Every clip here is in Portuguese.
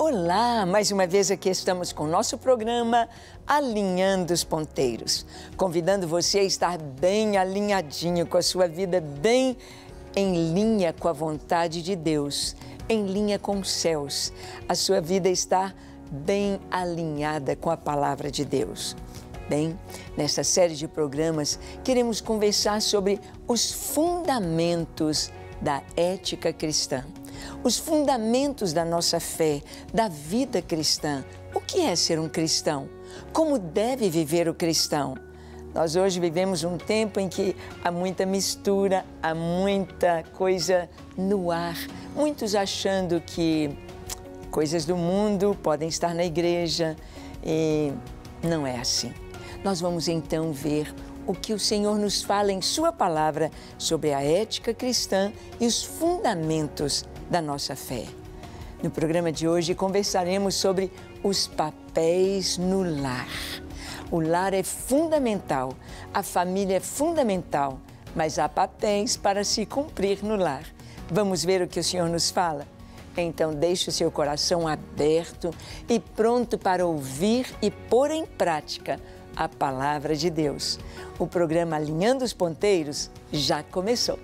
Olá, mais uma vez aqui estamos com o nosso programa Alinhando os Ponteiros, convidando você a estar bem alinhadinho com a sua vida, bem em linha com a vontade de Deus, em linha com os céus. A sua vida está bem alinhada com a palavra de Deus. Bem, nesta série de programas queremos conversar sobre os fundamentos da ética cristã os fundamentos da nossa fé, da vida cristã. O que é ser um cristão? Como deve viver o cristão? Nós hoje vivemos um tempo em que há muita mistura, há muita coisa no ar, muitos achando que coisas do mundo podem estar na igreja e não é assim. Nós vamos então ver o que o Senhor nos fala em Sua palavra sobre a ética cristã e os fundamentos da nossa fé. No programa de hoje conversaremos sobre os papéis no lar. O lar é fundamental, a família é fundamental, mas há papéis para se cumprir no lar. Vamos ver o que o Senhor nos fala? Então, deixe o seu coração aberto e pronto para ouvir e pôr em prática a palavra de Deus. O programa Alinhando os Ponteiros já começou.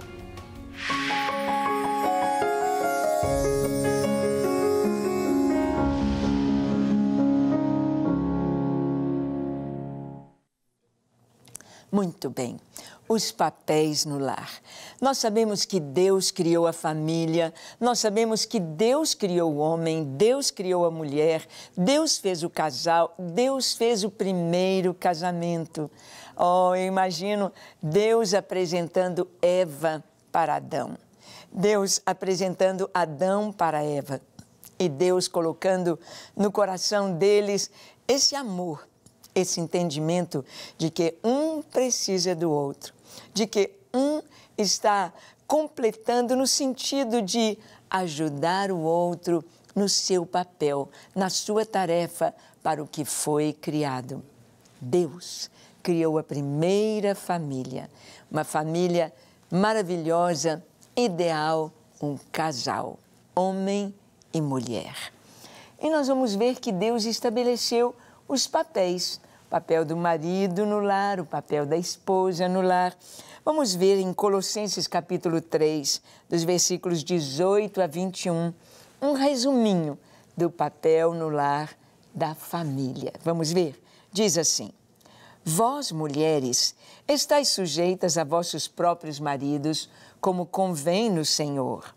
Muito bem. Os papéis no lar. Nós sabemos que Deus criou a família, nós sabemos que Deus criou o homem, Deus criou a mulher, Deus fez o casal, Deus fez o primeiro casamento. Oh, eu imagino Deus apresentando Eva para Adão, Deus apresentando Adão para Eva e Deus colocando no coração deles esse amor esse entendimento de que um precisa do outro, de que um está completando no sentido de ajudar o outro no seu papel, na sua tarefa para o que foi criado. Deus criou a primeira família, uma família maravilhosa, ideal, um casal, homem e mulher. E nós vamos ver que Deus estabeleceu os papéis. O papel do marido no lar, o papel da esposa no lar. Vamos ver em Colossenses capítulo 3, dos versículos 18 a 21, um resuminho do papel no lar da família. Vamos ver? Diz assim: Vós, mulheres, estáis sujeitas a vossos próprios maridos, como convém no Senhor.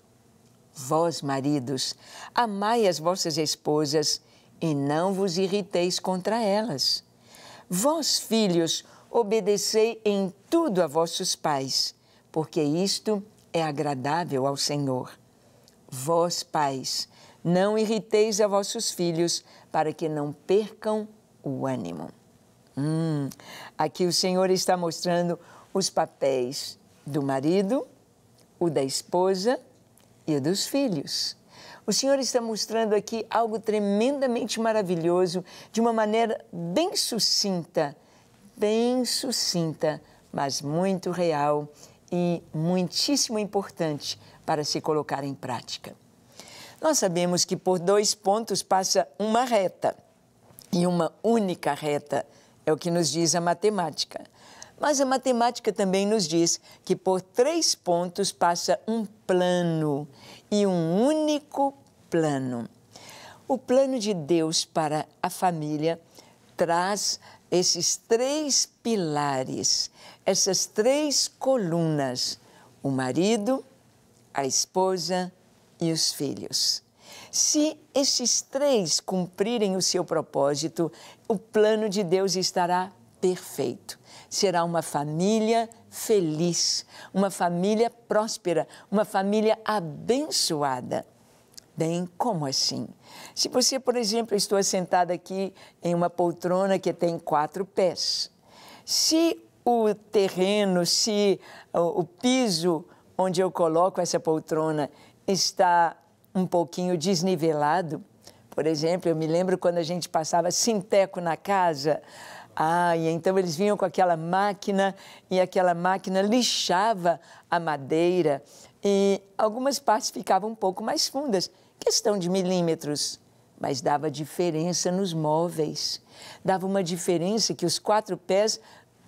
Vós, maridos, amai as vossas esposas, e não vos irriteis contra elas. Vós, filhos, obedecei em tudo a vossos pais, porque isto é agradável ao Senhor. Vós, pais, não irriteis a vossos filhos, para que não percam o ânimo. Hum, aqui o Senhor está mostrando os papéis do marido, o da esposa e o dos filhos. O Senhor está mostrando aqui algo tremendamente maravilhoso, de uma maneira bem sucinta, bem sucinta, mas muito real e muitíssimo importante para se colocar em prática. Nós sabemos que por dois pontos passa uma reta, e uma única reta, é o que nos diz a matemática. Mas a matemática também nos diz que por três pontos passa um plano e um único plano. O plano de Deus para a família traz esses três pilares, essas três colunas: o marido, a esposa e os filhos. Se esses três cumprirem o seu propósito, o plano de Deus estará perfeito. Será uma família feliz, uma família próspera, uma família abençoada. Bem, como assim? Se você, por exemplo, estou sentada aqui em uma poltrona que tem quatro pés, se o terreno, se o piso onde eu coloco essa poltrona está um pouquinho desnivelado, por exemplo, eu me lembro quando a gente passava sinteco na casa, ah, e então eles vinham com aquela máquina e aquela máquina lixava a madeira e algumas partes ficavam um pouco mais fundas, questão de milímetros, mas dava diferença nos móveis. Dava uma diferença que os quatro pés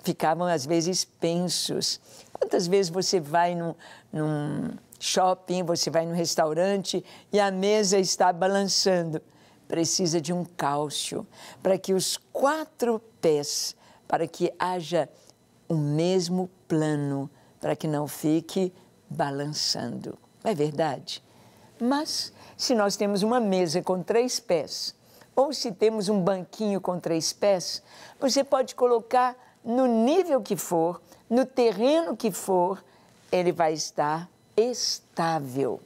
ficavam às vezes pensos. Quantas vezes você vai num, num shopping, você vai num restaurante e a mesa está balançando? Precisa de um cálcio para que os quatro pés, para que haja o mesmo plano, para que não fique balançando. É verdade. Mas se nós temos uma mesa com três pés, ou se temos um banquinho com três pés, você pode colocar no nível que for, no terreno que for, ele vai estar estável.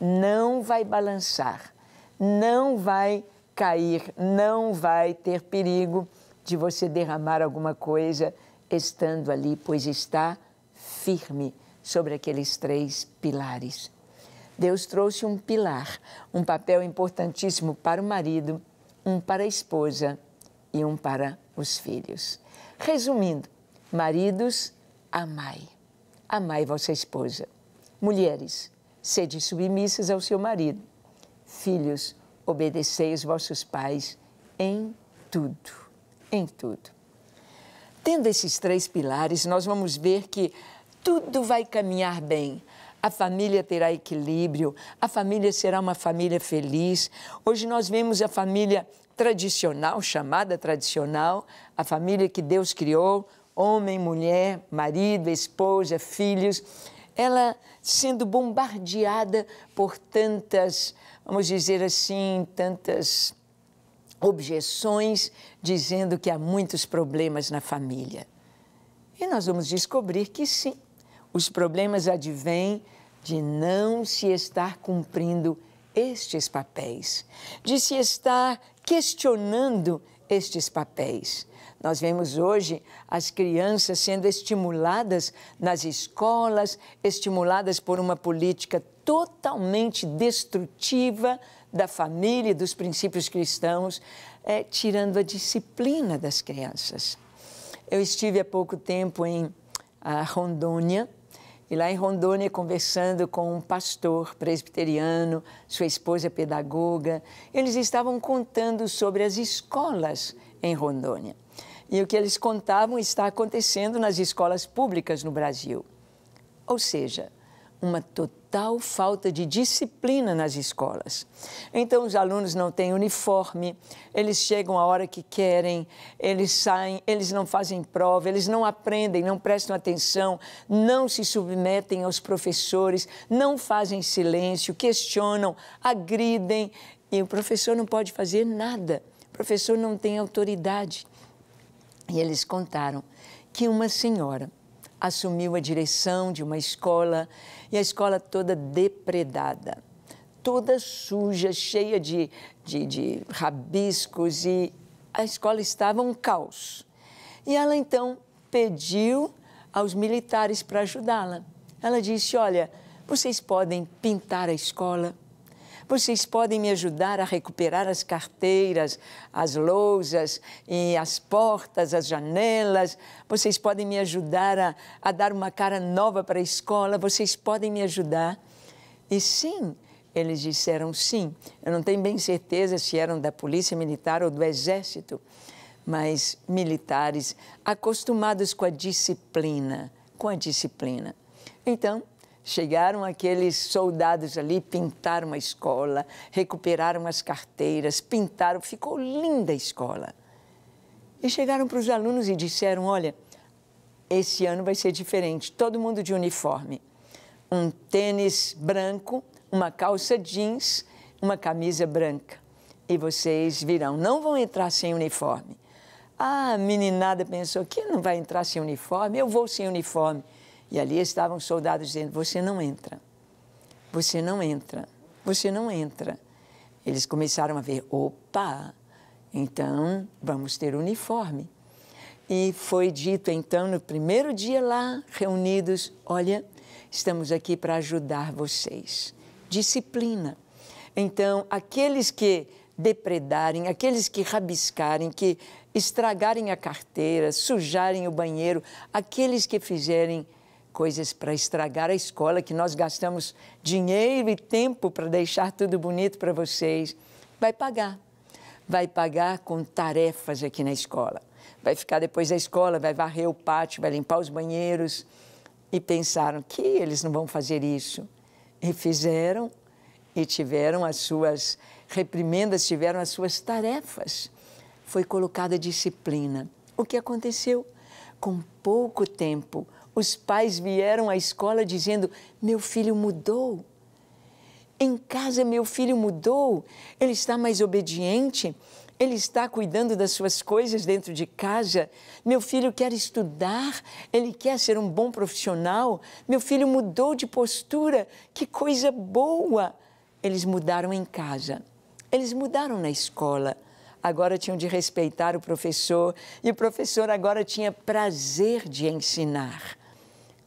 Não vai balançar, não vai cair, não vai ter perigo, de você derramar alguma coisa estando ali, pois está firme sobre aqueles três pilares. Deus trouxe um pilar, um papel importantíssimo para o marido, um para a esposa e um para os filhos. Resumindo, maridos, amai. Amai vossa esposa. Mulheres, sede submissas ao seu marido. Filhos, obedecei os vossos pais em tudo em tudo. Tendo esses três pilares, nós vamos ver que tudo vai caminhar bem. A família terá equilíbrio, a família será uma família feliz. Hoje nós vemos a família tradicional, chamada tradicional, a família que Deus criou, homem, mulher, marido, esposa, filhos, ela sendo bombardeada por tantas, vamos dizer assim, tantas objeções dizendo que há muitos problemas na família. E nós vamos descobrir que sim, os problemas advêm de não se estar cumprindo estes papéis, de se estar questionando estes papéis. Nós vemos hoje as crianças sendo estimuladas nas escolas, estimuladas por uma política totalmente destrutiva da família e dos princípios cristãos é, tirando a disciplina das crianças. Eu estive há pouco tempo em ah, Rondônia, e lá em Rondônia, conversando com um pastor presbiteriano, sua esposa pedagoga, eles estavam contando sobre as escolas em Rondônia. E o que eles contavam está acontecendo nas escolas públicas no Brasil. Ou seja, uma total total falta de disciplina nas escolas. Então, os alunos não têm uniforme, eles chegam a hora que querem, eles saem, eles não fazem prova, eles não aprendem, não prestam atenção, não se submetem aos professores, não fazem silêncio, questionam, agridem e o professor não pode fazer nada. O professor não tem autoridade. E eles contaram que uma senhora assumiu a direção de uma escola e a escola toda depredada, toda suja, cheia de, de, de rabiscos e a escola estava um caos. E ela então pediu aos militares para ajudá-la. Ela disse: Olha, vocês podem pintar a escola, vocês podem me ajudar a recuperar as carteiras, as lousas, e as portas, as janelas. Vocês podem me ajudar a, a dar uma cara nova para a escola. Vocês podem me ajudar. E sim, eles disseram sim. Eu não tenho bem certeza se eram da polícia militar ou do exército, mas militares acostumados com a disciplina, com a disciplina. Então, Chegaram aqueles soldados ali, pintaram a escola, recuperaram as carteiras, pintaram, ficou linda a escola. E chegaram para os alunos e disseram: olha, esse ano vai ser diferente, todo mundo de uniforme. Um tênis branco, uma calça jeans, uma camisa branca. E vocês virão, não vão entrar sem uniforme. Ah, a meninada pensou: que não vai entrar sem uniforme? Eu vou sem uniforme. E ali estavam soldados dizendo: Você não entra, você não entra, você não entra. Eles começaram a ver: opa, então vamos ter uniforme. E foi dito então no primeiro dia lá, reunidos: Olha, estamos aqui para ajudar vocês. Disciplina. Então, aqueles que depredarem, aqueles que rabiscarem, que estragarem a carteira, sujarem o banheiro, aqueles que fizerem coisas para estragar a escola, que nós gastamos dinheiro e tempo para deixar tudo bonito para vocês. Vai pagar. Vai pagar com tarefas aqui na escola. Vai ficar depois da escola, vai varrer o pátio, vai limpar os banheiros. E pensaram que eles não vão fazer isso. E fizeram e tiveram as suas reprimendas, tiveram as suas tarefas. Foi colocada disciplina. O que aconteceu? Com pouco tempo, os pais vieram à escola dizendo: meu filho mudou. Em casa, meu filho mudou. Ele está mais obediente. Ele está cuidando das suas coisas dentro de casa. Meu filho quer estudar, ele quer ser um bom profissional. Meu filho mudou de postura, que coisa boa! Eles mudaram em casa, eles mudaram na escola. Agora tinham de respeitar o professor e o professor agora tinha prazer de ensinar.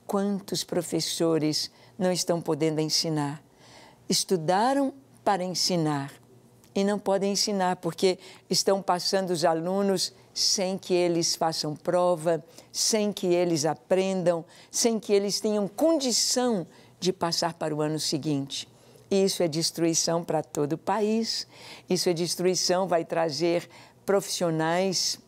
Quantos professores não estão podendo ensinar? Estudaram para ensinar e não podem ensinar porque estão passando os alunos sem que eles façam prova, sem que eles aprendam, sem que eles tenham condição de passar para o ano seguinte. Isso é destruição para todo o país. Isso é destruição, vai trazer profissionais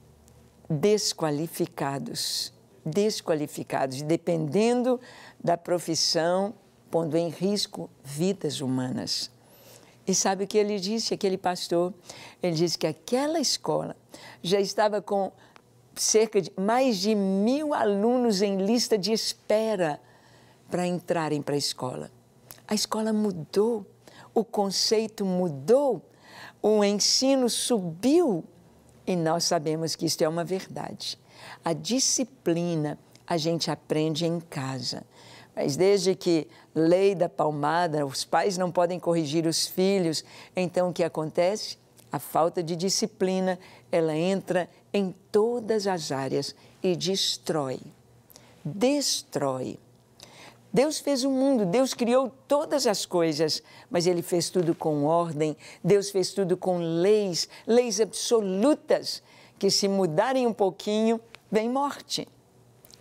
desqualificados desqualificados, dependendo da profissão, pondo em risco vidas humanas. E sabe o que ele disse, aquele pastor? Ele disse que aquela escola já estava com cerca de mais de mil alunos em lista de espera para entrarem para a escola. A escola mudou, o conceito mudou, o ensino subiu e nós sabemos que isto é uma verdade. A disciplina a gente aprende em casa. Mas desde que lei da palmada, os pais não podem corrigir os filhos, então o que acontece? A falta de disciplina, ela entra em todas as áreas e destrói. Destrói. Deus fez o mundo, Deus criou todas as coisas, mas Ele fez tudo com ordem, Deus fez tudo com leis, leis absolutas, que se mudarem um pouquinho, vem morte.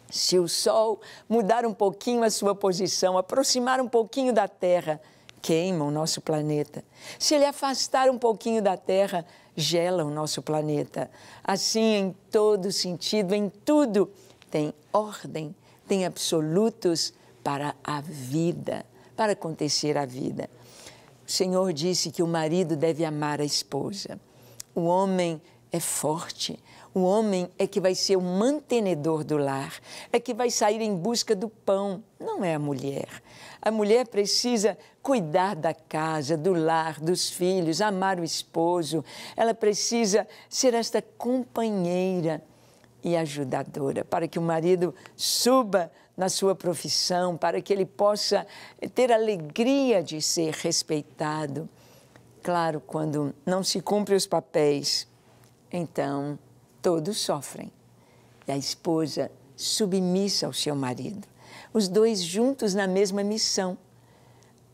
Se o Sol mudar um pouquinho a sua posição, aproximar um pouquinho da Terra, queima o nosso planeta. Se ele afastar um pouquinho da Terra, gela o nosso planeta. Assim, em todo sentido, em tudo, tem ordem, tem absolutos para a vida, para acontecer a vida. O Senhor disse que o marido deve amar a esposa. O homem é forte. O homem é que vai ser o mantenedor do lar, é que vai sair em busca do pão, não é a mulher. A mulher precisa cuidar da casa, do lar, dos filhos, amar o esposo, ela precisa ser esta companheira e ajudadora para que o marido suba na sua profissão, para que ele possa ter alegria de ser respeitado. Claro, quando não se cumpre os papéis então, todos sofrem. E a esposa submissa ao seu marido. Os dois juntos na mesma missão.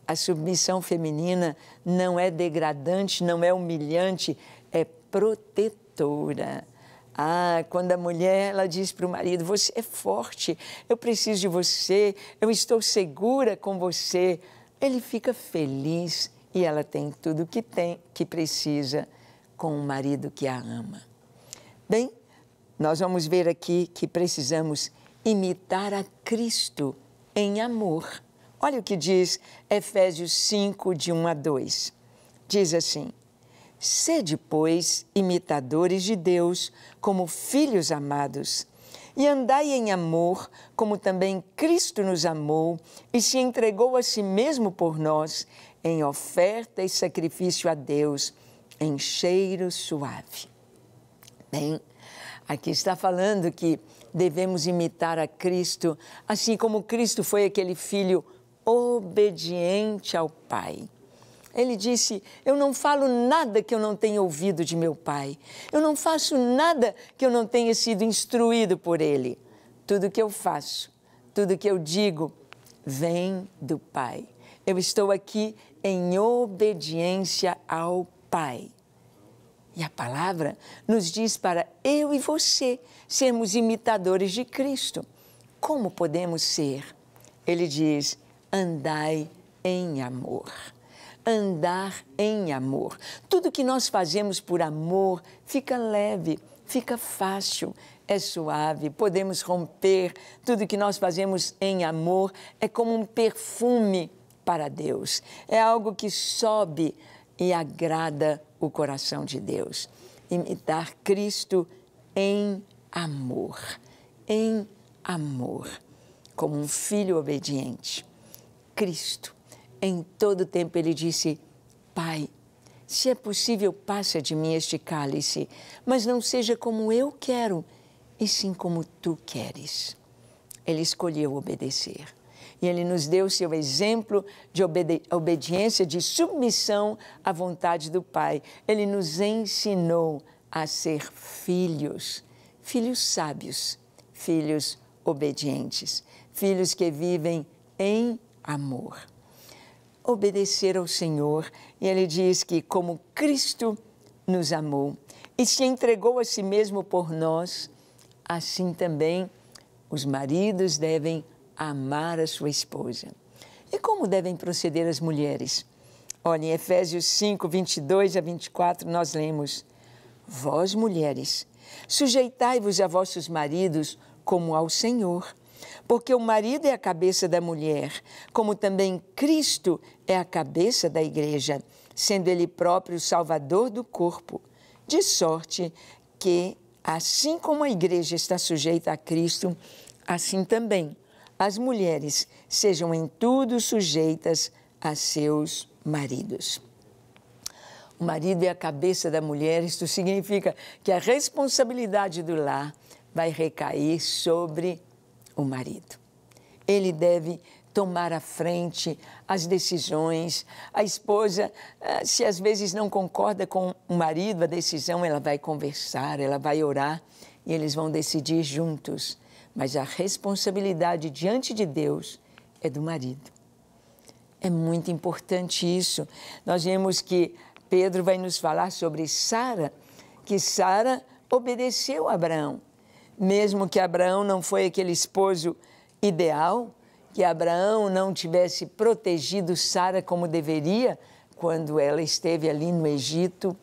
A submissão feminina não é degradante, não é humilhante, é protetora. Ah, quando a mulher ela diz para o marido: Você é forte, eu preciso de você, eu estou segura com você. Ele fica feliz e ela tem tudo que tem, que precisa com um marido que a ama. Bem, nós vamos ver aqui que precisamos imitar a Cristo em amor. Olha o que diz Efésios 5, de 1 a 2. Diz assim: Sede, pois, imitadores de Deus, como filhos amados, e andai em amor, como também Cristo nos amou e se entregou a si mesmo por nós, em oferta e sacrifício a Deus em cheiro suave. Bem, aqui está falando que devemos imitar a Cristo, assim como Cristo foi aquele filho obediente ao Pai. Ele disse: Eu não falo nada que eu não tenha ouvido de meu pai. Eu não faço nada que eu não tenha sido instruído por ele. Tudo que eu faço, tudo que eu digo, vem do Pai. Eu estou aqui em obediência ao Pai. E a palavra nos diz para eu e você sermos imitadores de Cristo. Como podemos ser? Ele diz: andai em amor. Andar em amor. Tudo que nós fazemos por amor fica leve, fica fácil, é suave, podemos romper. Tudo que nós fazemos em amor é como um perfume para Deus. É algo que sobe e agrada o coração de Deus. Imitar Cristo em amor, em amor, como um filho obediente. Cristo, em todo tempo, ele disse: Pai, se é possível, passa de mim este cálice, mas não seja como eu quero, e sim como tu queres. Ele escolheu obedecer e ele nos deu seu exemplo de obedi obediência, de submissão à vontade do Pai. Ele nos ensinou a ser filhos, filhos sábios, filhos obedientes, filhos que vivem em amor. Obedecer ao Senhor, e ele diz que, como Cristo nos amou e se entregou a si mesmo por nós, assim também os maridos devem amar a sua esposa. E como devem proceder as mulheres? Olha, em Efésios 5, 22 a 24, nós lemos: Vós, mulheres, sujeitai-vos a vossos maridos como ao Senhor, porque o marido é a cabeça da mulher, como também Cristo é a cabeça da igreja, sendo ele próprio o salvador do corpo, de sorte que, assim como a igreja está sujeita a Cristo, assim também as mulheres sejam em tudo sujeitas a seus maridos. O marido é a cabeça da mulher, isto significa que a responsabilidade do lar vai recair sobre o marido. Ele deve tomar à frente as decisões. A esposa, eh, se às vezes não concorda com o marido, a decisão, ela vai conversar, ela vai orar e eles vão decidir juntos mas a responsabilidade diante de Deus é do marido. É muito importante isso. Nós vemos que Pedro vai nos falar sobre Sara, que Sara obedeceu a Abraão. Mesmo que Abraão não foi aquele esposo ideal, que Abraão não tivesse protegido Sara como deveria quando ela esteve ali no Egito,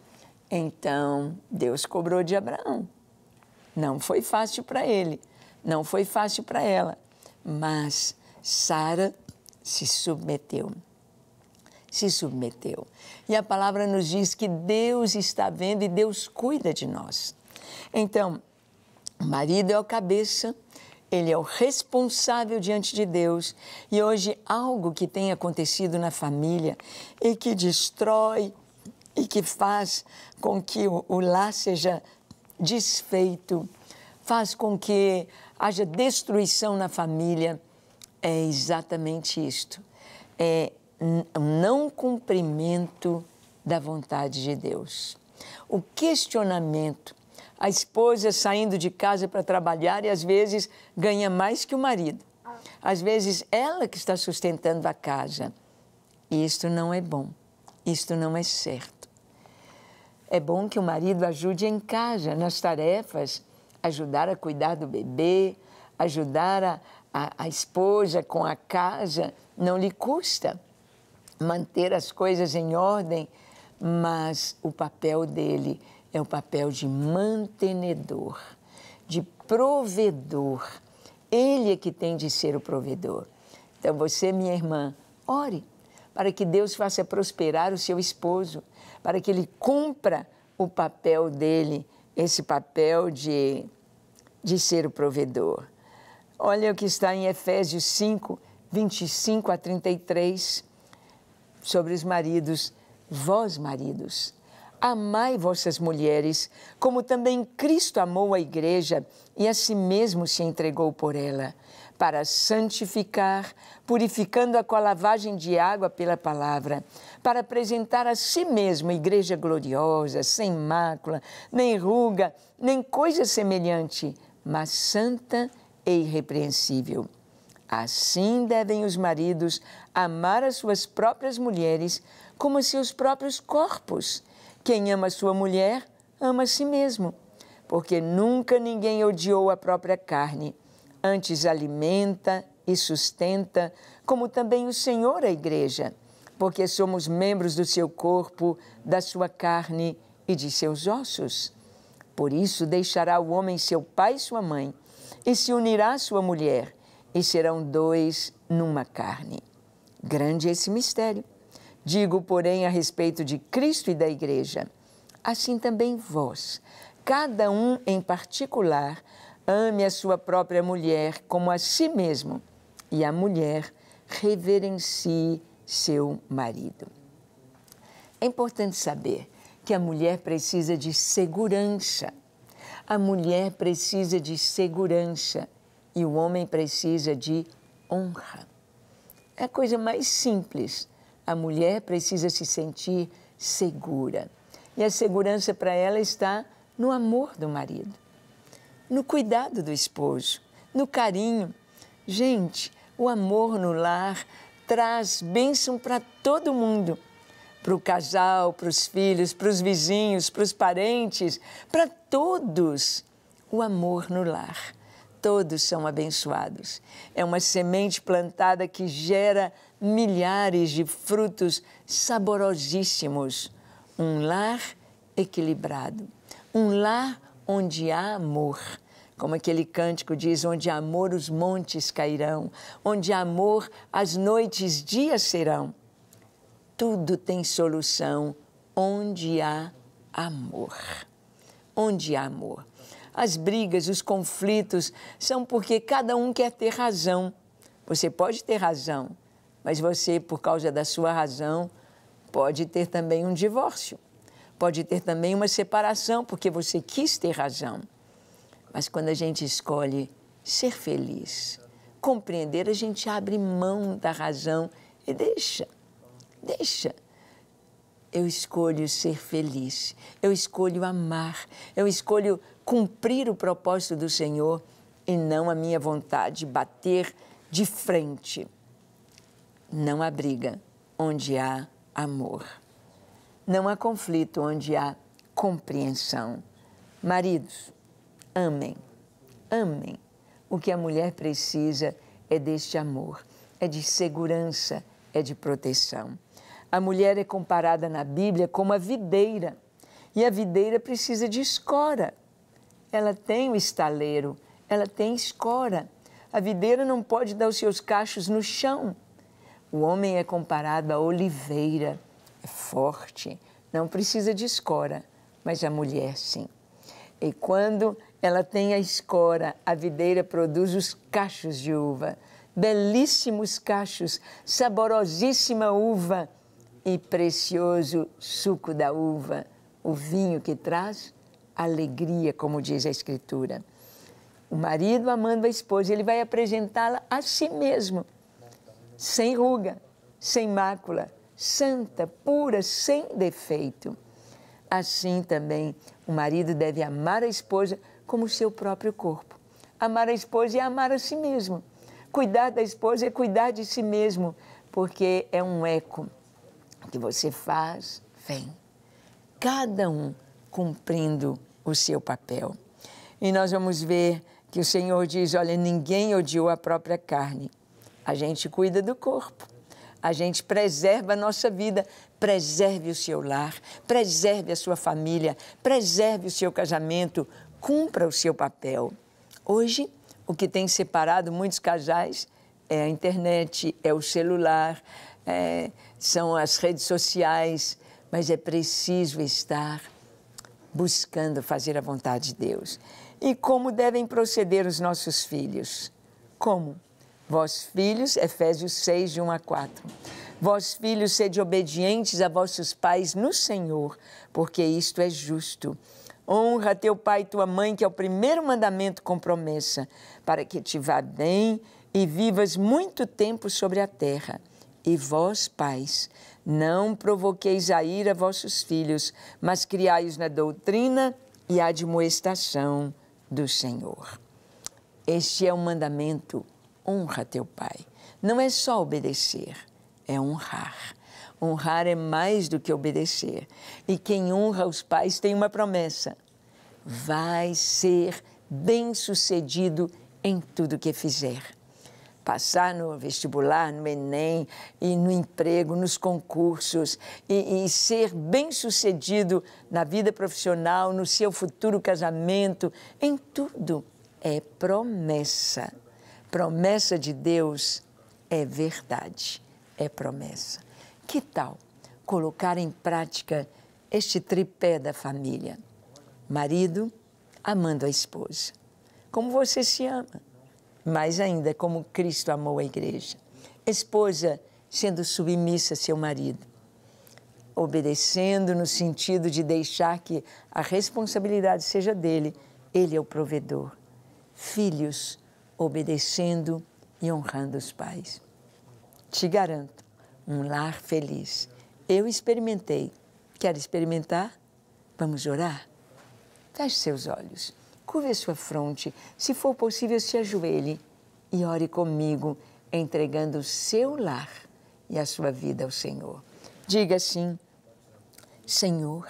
então Deus cobrou de Abraão. Não foi fácil para ele não foi fácil para ela, mas Sara se submeteu. Se submeteu. E a palavra nos diz que Deus está vendo e Deus cuida de nós. Então, o marido é o cabeça, ele é o responsável diante de Deus. E hoje, algo que tem acontecido na família e que destrói e que faz com que o, o lar seja desfeito, faz com que haja destruição na família, é exatamente isto. É não cumprimento da vontade de Deus. O questionamento, a esposa saindo de casa para trabalhar e às vezes ganha mais que o marido. Às vezes ela que está sustentando a casa. E isto não é bom. Isto não é certo. É bom que o marido ajude em casa, nas tarefas, ajudar a cuidar do bebê, ajudar a, a, a esposa com a casa, não lhe custa manter as coisas em ordem, mas o papel dele é o papel de mantenedor, de provedor. Ele é que tem de ser o provedor. Então, você, minha irmã, ore para que Deus faça prosperar o seu esposo, para que ele cumpra o papel dele esse papel de, de ser o provedor. Olha o que está em Efésios 5, 25 a 33, sobre os maridos. Vós, maridos, amai vossas mulheres, como também Cristo amou a igreja e a si mesmo se entregou por ela para santificar, purificando-a com a lavagem de água pela palavra, para apresentar a si mesma igreja gloriosa, sem mácula, nem ruga, nem coisa semelhante, mas santa e irrepreensível. Assim devem os maridos amar as suas próprias mulheres como seus próprios corpos. Quem ama sua mulher, ama a si mesmo, porque nunca ninguém odiou a própria carne antes alimenta e sustenta, como também o Senhor a igreja, porque somos membros do seu corpo, da sua carne e de seus ossos. Por isso deixará o homem seu pai e sua mãe, e se unirá à sua mulher, e serão dois numa carne. Grande é esse mistério. Digo, porém, a respeito de Cristo e da igreja, assim também vós, cada um em particular, Ame a sua própria mulher como a si mesmo, e a mulher reverencie seu marido. É importante saber que a mulher precisa de segurança. A mulher precisa de segurança e o homem precisa de honra. É a coisa mais simples. A mulher precisa se sentir segura. E a segurança para ela está no amor do marido no cuidado do esposo, no carinho. Gente, o amor no lar traz bênção para todo mundo. Para o casal, para os filhos, para os vizinhos, para os parentes, para todos. O amor no lar. Todos são abençoados. É uma semente plantada que gera milhares de frutos saborosíssimos. Um lar equilibrado. Um lar onde há amor. Como aquele cântico diz, onde há amor os montes cairão, onde há amor as noites dias serão. Tudo tem solução onde há amor. Onde há amor. As brigas, os conflitos são porque cada um quer ter razão. Você pode ter razão, mas você, por causa da sua razão, pode ter também um divórcio. Pode ter também uma separação, porque você quis ter razão. Mas quando a gente escolhe ser feliz, compreender, a gente abre mão da razão e deixa, deixa. Eu escolho ser feliz, eu escolho amar, eu escolho cumprir o propósito do Senhor e não a minha vontade, bater de frente. Não há briga onde há amor. Não há conflito onde há compreensão. Maridos, amem, amem. O que a mulher precisa é deste amor, é de segurança, é de proteção. A mulher é comparada na Bíblia como a videira, e a videira precisa de escora. Ela tem o estaleiro, ela tem escora. A videira não pode dar os seus cachos no chão. O homem é comparado à oliveira, é forte, não precisa de escora, mas a mulher sim. E quando ela tem a escora, a videira produz os cachos de uva, belíssimos cachos, saborosíssima uva e precioso suco da uva, o vinho que traz alegria, como diz a Escritura. O marido amando a esposa, ele vai apresentá-la a si mesmo, sem ruga, sem mácula, santa, pura, sem defeito. Assim também, o marido deve amar a esposa como o seu próprio corpo. Amar a esposa é amar a si mesmo. Cuidar da esposa é cuidar de si mesmo, porque é um eco. O que você faz, vem. Cada um cumprindo o seu papel. E nós vamos ver que o Senhor diz: olha, ninguém odiou a própria carne. A gente cuida do corpo a gente preserva a nossa vida. Preserve o seu lar, preserve a sua família, preserve o seu casamento, cumpra o seu papel. Hoje, o que tem separado muitos casais é a internet, é o celular, é, são as redes sociais, mas é preciso estar buscando fazer a vontade de Deus. E como devem proceder os nossos filhos? Como? Vós filhos, Efésios 6, de 1 a 4. Vós filhos, sede obedientes a vossos pais no Senhor, porque isto é justo. Honra teu pai e tua mãe, que é o primeiro mandamento com promessa, para que te vá bem e vivas muito tempo sobre a terra. E vós, pais, não provoqueis a ira vossos filhos, mas criai-os na doutrina e admoestação do Senhor. Este é o mandamento honra teu pai. Não é só obedecer, é honrar. Honrar é mais do que obedecer. E quem honra os pais tem uma promessa: vai ser bem-sucedido em tudo que fizer. Passar no vestibular, no Enem, e no emprego, nos concursos, e, e ser bem-sucedido na vida profissional, no seu futuro casamento, em tudo é promessa promessa de Deus é verdade, é promessa. Que tal colocar em prática este tripé da família? Marido amando a esposa, como você se ama, mais ainda como Cristo amou a igreja. Esposa sendo submissa a seu marido, obedecendo no sentido de deixar que a responsabilidade seja dele, ele é o provedor. Filhos obedecendo e honrando os pais. Te garanto um lar feliz. Eu experimentei. Quer experimentar? Vamos orar? Feche seus olhos, curve sua fronte, se for possível, se ajoelhe e ore comigo, entregando o seu lar e a sua vida ao Senhor. Diga assim: Senhor,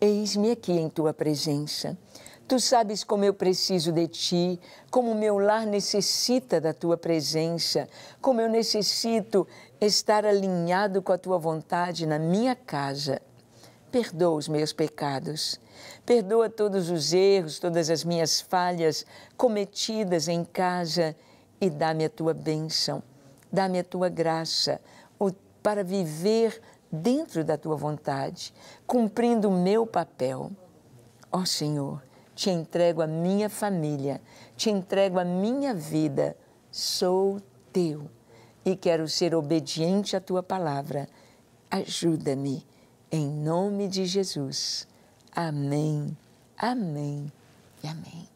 eis-me aqui em tua presença Tu sabes como eu preciso de ti, como o meu lar necessita da tua presença, como eu necessito estar alinhado com a tua vontade na minha casa. Perdoa os meus pecados. Perdoa todos os erros, todas as minhas falhas cometidas em casa e dá-me a tua bênção, dá-me a tua graça para viver dentro da tua vontade, cumprindo o meu papel. Ó oh, Senhor, te entrego a minha família, te entrego a minha vida. Sou teu e quero ser obediente à tua palavra. Ajuda-me, em nome de Jesus. Amém, amém e amém.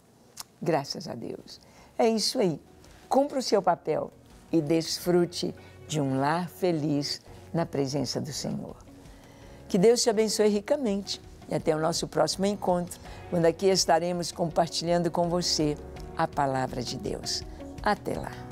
Graças a Deus. É isso aí. Cumpra o seu papel e desfrute de um lar feliz na presença do Senhor. Que Deus te abençoe ricamente e até o nosso próximo encontro, quando aqui estaremos compartilhando com você a palavra de Deus. Até lá!